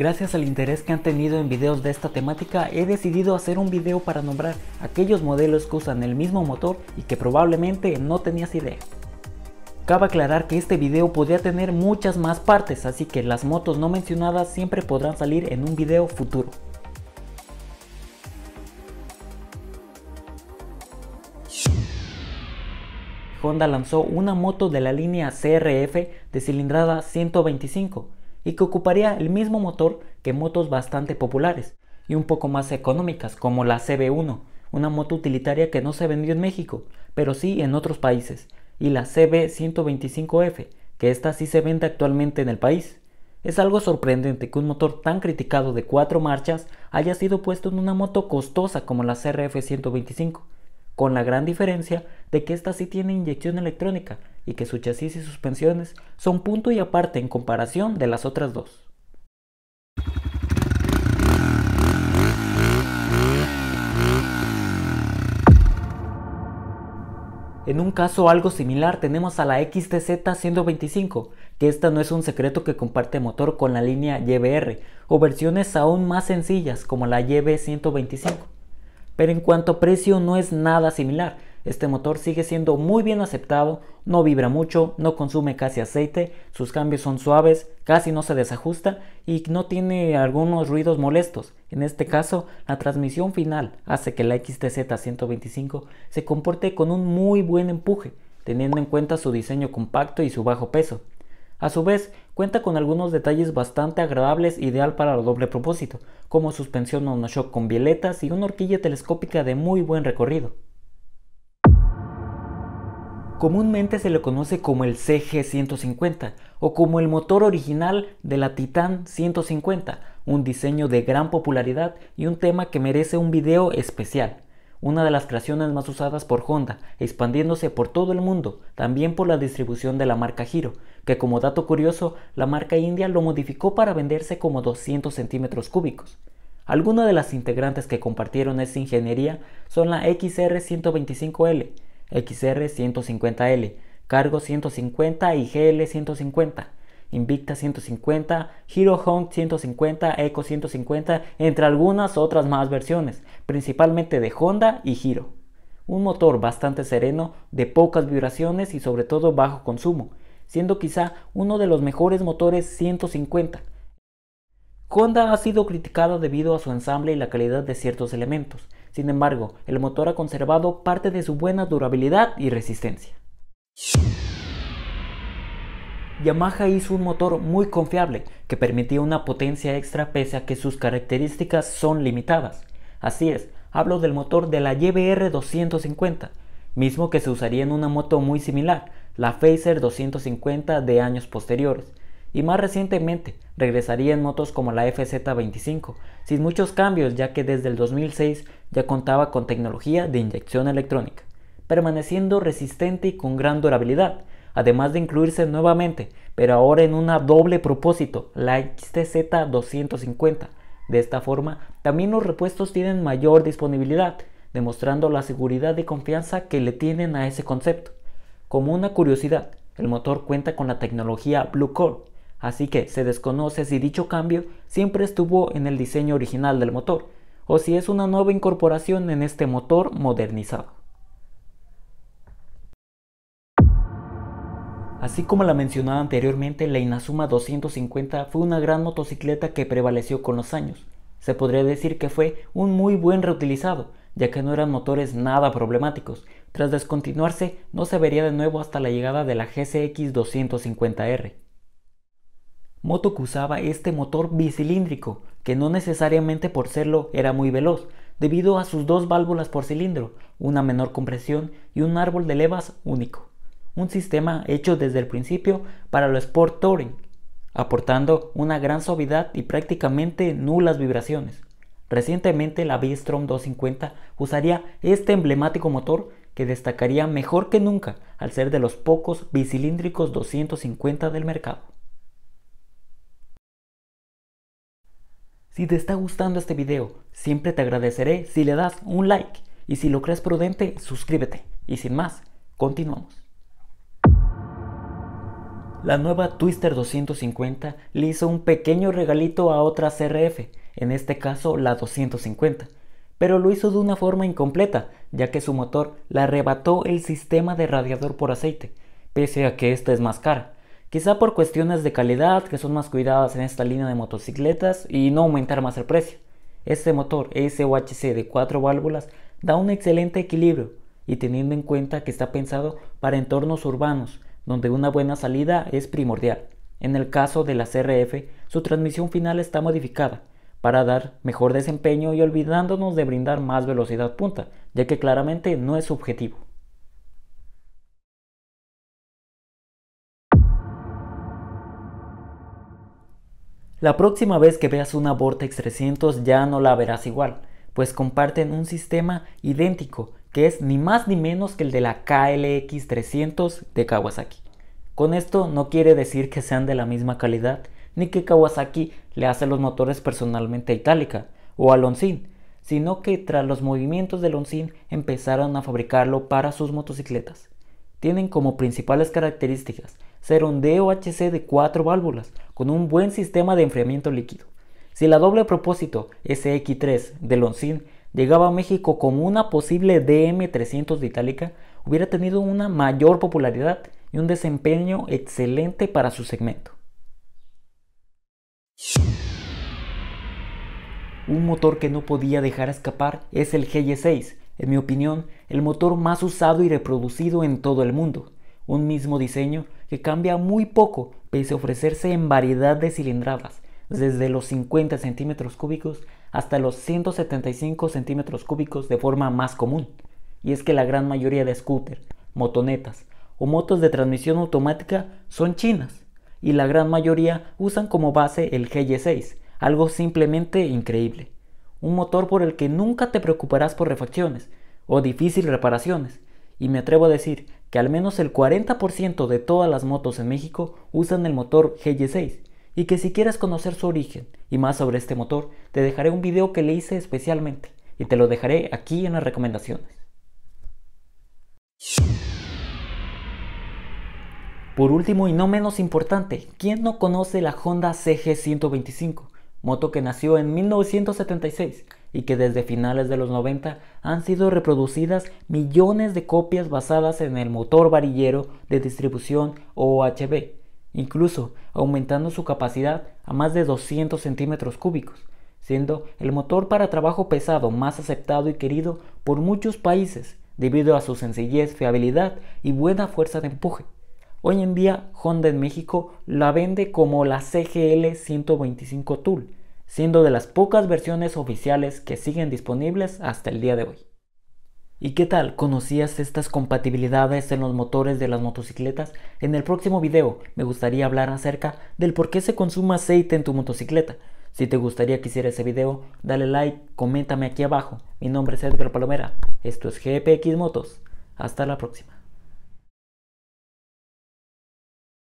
Gracias al interés que han tenido en videos de esta temática, he decidido hacer un video para nombrar aquellos modelos que usan el mismo motor y que probablemente no tenías idea. Cabe aclarar que este video podría tener muchas más partes, así que las motos no mencionadas siempre podrán salir en un video futuro. Honda lanzó una moto de la línea CRF de cilindrada 125, y que ocuparía el mismo motor que motos bastante populares y un poco más económicas como la CB1, una moto utilitaria que no se vendió en México, pero sí en otros países, y la CB125F, que esta sí se vende actualmente en el país. Es algo sorprendente que un motor tan criticado de cuatro marchas haya sido puesto en una moto costosa como la CRF 125, con la gran diferencia de que esta sí tiene inyección electrónica, y que su chasis y suspensiones son punto y aparte en comparación de las otras dos. En un caso algo similar tenemos a la XTZ 125, que esta no es un secreto que comparte motor con la línea YBR, o versiones aún más sencillas como la YB 125. Pero en cuanto a precio no es nada similar, este motor sigue siendo muy bien aceptado, no vibra mucho, no consume casi aceite, sus cambios son suaves, casi no se desajusta y no tiene algunos ruidos molestos. En este caso, la transmisión final hace que la XTZ 125 se comporte con un muy buen empuje, teniendo en cuenta su diseño compacto y su bajo peso. A su vez, cuenta con algunos detalles bastante agradables ideal para el doble propósito, como suspensión non-shock con violetas y una horquilla telescópica de muy buen recorrido. Comúnmente se le conoce como el CG150 o como el motor original de la Titan 150, un diseño de gran popularidad y un tema que merece un video especial. Una de las creaciones más usadas por Honda, expandiéndose por todo el mundo, también por la distribución de la marca giro, que como dato curioso, la marca india lo modificó para venderse como 200 centímetros cúbicos. Algunas de las integrantes que compartieron esta ingeniería son la XR125L, XR150L, Cargo 150 y GL150, Invicta 150, Hero Home 150, Eco 150, entre algunas otras más versiones, principalmente de Honda y Hero. Un motor bastante sereno, de pocas vibraciones y sobre todo bajo consumo, siendo quizá uno de los mejores motores 150 Honda ha sido criticada debido a su ensamble y la calidad de ciertos elementos. Sin embargo, el motor ha conservado parte de su buena durabilidad y resistencia. Yamaha hizo un motor muy confiable que permitía una potencia extra pese a que sus características son limitadas. Así es, hablo del motor de la YBR 250, mismo que se usaría en una moto muy similar, la Phaser 250 de años posteriores, y más recientemente regresaría en motos como la FZ25, sin muchos cambios ya que desde el 2006 ya contaba con tecnología de inyección electrónica, permaneciendo resistente y con gran durabilidad, además de incluirse nuevamente, pero ahora en una doble propósito, la XTZ250. De esta forma, también los repuestos tienen mayor disponibilidad, demostrando la seguridad y confianza que le tienen a ese concepto. Como una curiosidad, el motor cuenta con la tecnología Blue Core, así que se desconoce si dicho cambio siempre estuvo en el diseño original del motor, o si es una nueva incorporación en este motor modernizado. Así como la mencionada anteriormente, la Inazuma 250 fue una gran motocicleta que prevaleció con los años. Se podría decir que fue un muy buen reutilizado, ya que no eran motores nada problemáticos. Tras descontinuarse, no se vería de nuevo hasta la llegada de la GCX 250R. Motok usaba este motor bicilíndrico, que no necesariamente por serlo era muy veloz, debido a sus dos válvulas por cilindro, una menor compresión y un árbol de levas único. Un sistema hecho desde el principio para lo Sport Touring, aportando una gran suavidad y prácticamente nulas vibraciones. Recientemente la V-Strom 250 usaría este emblemático motor que destacaría mejor que nunca al ser de los pocos bicilíndricos 250 del mercado. Si te está gustando este video, siempre te agradeceré si le das un like y si lo crees prudente, suscríbete. Y sin más, continuamos. La nueva Twister 250 le hizo un pequeño regalito a otra CRF, en este caso la 250, pero lo hizo de una forma incompleta, ya que su motor le arrebató el sistema de radiador por aceite, pese a que esta es más cara. Quizá por cuestiones de calidad que son más cuidadas en esta línea de motocicletas y no aumentar más el precio. Este motor SOHC de 4 válvulas da un excelente equilibrio y teniendo en cuenta que está pensado para entornos urbanos, donde una buena salida es primordial. En el caso de la CRF, su transmisión final está modificada para dar mejor desempeño y olvidándonos de brindar más velocidad punta, ya que claramente no es objetivo. La próxima vez que veas una Vortex 300 ya no la verás igual, pues comparten un sistema idéntico que es ni más ni menos que el de la KLX 300 de Kawasaki. Con esto no quiere decir que sean de la misma calidad, ni que Kawasaki le hace los motores personalmente a Itálica o a Lonsin, sino que tras los movimientos de Lonsin empezaron a fabricarlo para sus motocicletas. Tienen como principales características un DOHC de 4 válvulas con un buen sistema de enfriamiento líquido. Si la doble propósito SX3 de Loncin llegaba a México como una posible DM300 de Itálica, hubiera tenido una mayor popularidad y un desempeño excelente para su segmento. Un motor que no podía dejar escapar es el GY6, en mi opinión, el motor más usado y reproducido en todo el mundo. Un mismo diseño que cambia muy poco pese a ofrecerse en variedad de cilindradas, desde los 50 centímetros cúbicos hasta los 175 centímetros cúbicos de forma más común. Y es que la gran mayoría de scooters, motonetas o motos de transmisión automática son chinas, y la gran mayoría usan como base el GY6, algo simplemente increíble. Un motor por el que nunca te preocuparás por refacciones o difíciles reparaciones, y me atrevo a decir que al menos el 40% de todas las motos en México usan el motor GY6 y que si quieres conocer su origen y más sobre este motor, te dejaré un video que le hice especialmente y te lo dejaré aquí en las recomendaciones. Por último y no menos importante, ¿quién no conoce la Honda CG125? Moto que nació en 1976 y que desde finales de los 90 han sido reproducidas millones de copias basadas en el motor varillero de distribución OHB, incluso aumentando su capacidad a más de 200 centímetros cúbicos, siendo el motor para trabajo pesado más aceptado y querido por muchos países debido a su sencillez, fiabilidad y buena fuerza de empuje. Hoy en día Honda en México la vende como la CGL 125 Tool, siendo de las pocas versiones oficiales que siguen disponibles hasta el día de hoy. ¿Y qué tal? ¿Conocías estas compatibilidades en los motores de las motocicletas? En el próximo video me gustaría hablar acerca del por qué se consume aceite en tu motocicleta. Si te gustaría que hiciera ese video, dale like, coméntame aquí abajo. Mi nombre es Edgar Palomera, esto es GPX Motos. Hasta la próxima.